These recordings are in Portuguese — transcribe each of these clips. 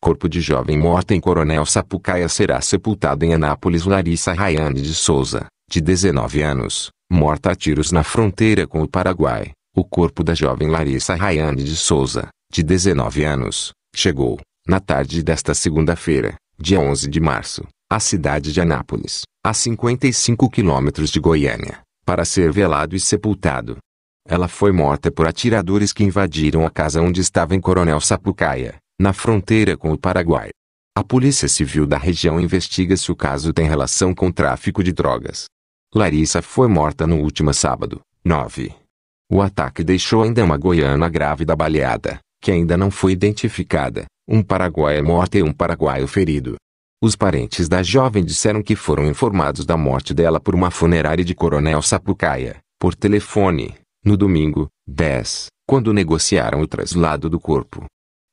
Corpo de jovem morta em Coronel Sapucaia será sepultado em Anápolis. Larissa Rayane de Souza, de 19 anos, morta a tiros na fronteira com o Paraguai. O corpo da jovem Larissa Rayane de Souza, de 19 anos, chegou, na tarde desta segunda-feira, dia 11 de março, à cidade de Anápolis, a 55 quilômetros de Goiânia, para ser velado e sepultado. Ela foi morta por atiradores que invadiram a casa onde estava em Coronel Sapucaia na fronteira com o Paraguai. A Polícia Civil da região investiga se o caso tem relação com tráfico de drogas. Larissa foi morta no último sábado, 9. O ataque deixou ainda uma goiana grávida baleada, que ainda não foi identificada, um paraguaio morto e um paraguaio ferido. Os parentes da jovem disseram que foram informados da morte dela por uma funerária de Coronel Sapucaia, por telefone, no domingo, 10, quando negociaram o traslado do corpo.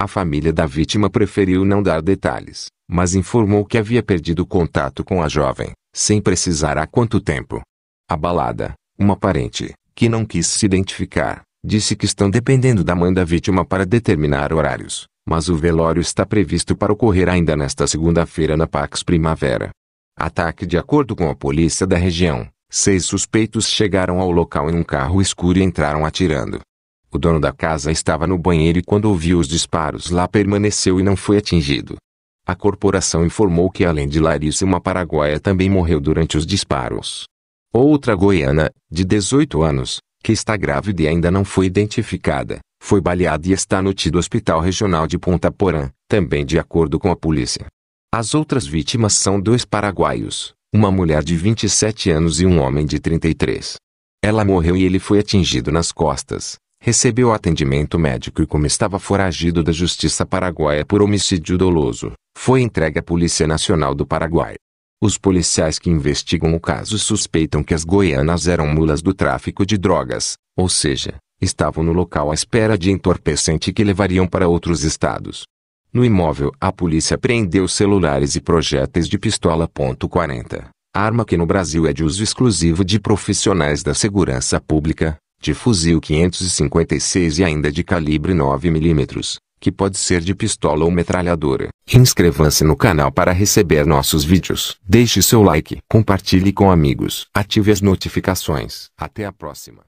A família da vítima preferiu não dar detalhes, mas informou que havia perdido contato com a jovem, sem precisar há quanto tempo. Abalada, uma parente, que não quis se identificar, disse que estão dependendo da mãe da vítima para determinar horários, mas o velório está previsto para ocorrer ainda nesta segunda-feira na Pax Primavera. Ataque De acordo com a polícia da região, seis suspeitos chegaram ao local em um carro escuro e entraram atirando. O dono da casa estava no banheiro e quando ouviu os disparos lá permaneceu e não foi atingido. A corporação informou que além de Larissa uma paraguaia também morreu durante os disparos. Outra goiana, de 18 anos, que está grávida e ainda não foi identificada, foi baleada e está no tido Hospital Regional de Ponta Porã, também de acordo com a polícia. As outras vítimas são dois paraguaios, uma mulher de 27 anos e um homem de 33. Ela morreu e ele foi atingido nas costas, recebeu atendimento médico e como estava foragido da justiça paraguaia por homicídio doloso, foi entregue à Polícia Nacional do Paraguai. Os policiais que investigam o caso suspeitam que as goianas eram mulas do tráfico de drogas, ou seja, estavam no local à espera de entorpecente que levariam para outros estados. No imóvel, a polícia apreendeu celulares e projéteis de pistola .40, arma que no Brasil é de uso exclusivo de profissionais da segurança pública, de fuzil 556 e ainda de calibre 9 mm, que pode ser de pistola ou metralhadora. Inscreva-se no canal para receber nossos vídeos. Deixe seu like, compartilhe com amigos, ative as notificações. Até a próxima.